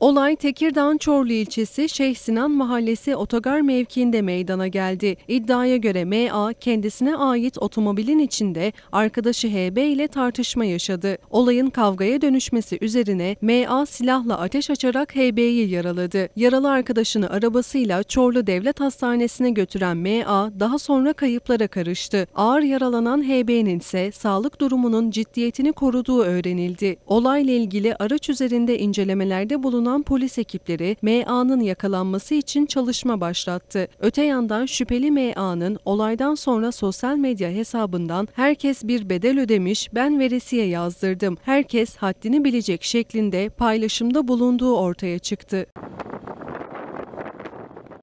Olay Tekirdağ Çorlu ilçesi Şeyh Sinan Mahallesi otogar mevkiinde meydana geldi. İddiaya göre MA kendisine ait otomobilin içinde arkadaşı HB ile tartışma yaşadı. Olayın kavgaya dönüşmesi üzerine MA silahla ateş açarak HB'yi yaraladı. Yaralı arkadaşını arabasıyla Çorlu Devlet Hastanesi'ne götüren MA daha sonra kayıplara karıştı. Ağır yaralanan HB'nin ise sağlık durumunun ciddiyetini koruduğu öğrenildi. Olayla ilgili araç üzerinde incelemelerde bulunan bulunan polis ekipleri MA'nın yakalanması için çalışma başlattı. Öte yandan şüpheli MA'nın olaydan sonra sosyal medya hesabından herkes bir bedel ödemiş ben veresiye yazdırdım. Herkes haddini bilecek şeklinde paylaşımda bulunduğu ortaya çıktı.